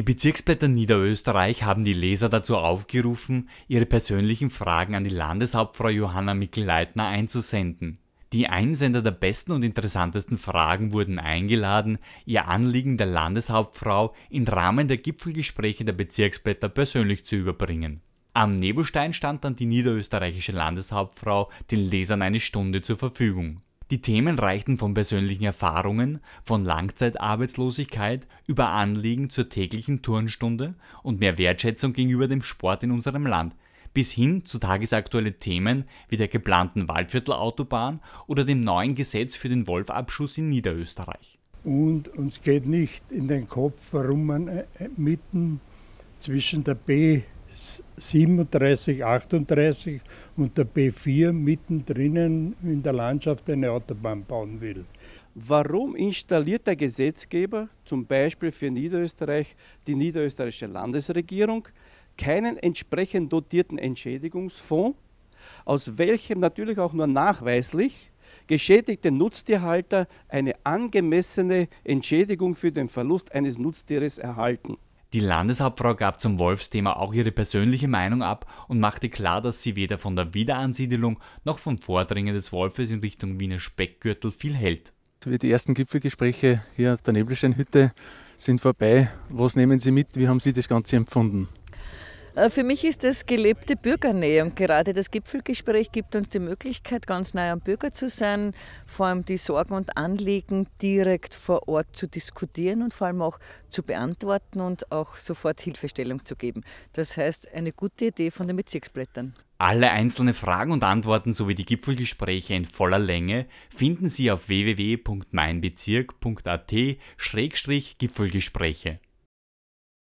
Die Bezirksblätter Niederösterreich haben die Leser dazu aufgerufen, ihre persönlichen Fragen an die Landeshauptfrau Johanna mickel leitner einzusenden. Die Einsender der besten und interessantesten Fragen wurden eingeladen, ihr Anliegen der Landeshauptfrau im Rahmen der Gipfelgespräche der Bezirksblätter persönlich zu überbringen. Am Nebelstein stand dann die niederösterreichische Landeshauptfrau den Lesern eine Stunde zur Verfügung. Die Themen reichten von persönlichen Erfahrungen, von Langzeitarbeitslosigkeit über Anliegen zur täglichen Turnstunde und mehr Wertschätzung gegenüber dem Sport in unserem Land bis hin zu tagesaktuellen Themen wie der geplanten Waldviertelautobahn oder dem neuen Gesetz für den Wolfabschuss in Niederösterreich. Und uns geht nicht in den Kopf, warum man äh, äh, mitten zwischen der B 37, 38 und der B4 mittendrin in der Landschaft eine Autobahn bauen will. Warum installiert der Gesetzgeber, zum Beispiel für Niederösterreich, die niederösterreichische Landesregierung, keinen entsprechend dotierten Entschädigungsfonds, aus welchem natürlich auch nur nachweislich geschädigte Nutztierhalter eine angemessene Entschädigung für den Verlust eines Nutztieres erhalten? Die Landeshauptfrau gab zum Wolfsthema auch ihre persönliche Meinung ab und machte klar, dass sie weder von der Wiederansiedlung noch vom Vordringen des Wolfes in Richtung Wiener Speckgürtel viel hält. Die ersten Gipfelgespräche hier auf der Nebelsteinhütte sind vorbei. Was nehmen Sie mit? Wie haben Sie das Ganze empfunden? Äh, für mich ist das gelebte Bürgernähe und gerade das Gipfelgespräch gibt uns die Möglichkeit, ganz nah am Bürger zu sein, vor allem die Sorgen und Anliegen direkt vor Ort zu diskutieren und vor allem auch zu beantworten und auch sofort Hilfestellung zu geben. Das heißt, eine gute Idee von den Bezirksblättern. Alle einzelnen Fragen und Antworten sowie die Gipfelgespräche in voller Länge finden Sie auf www.meinbezirk.at-gipfelgespräche.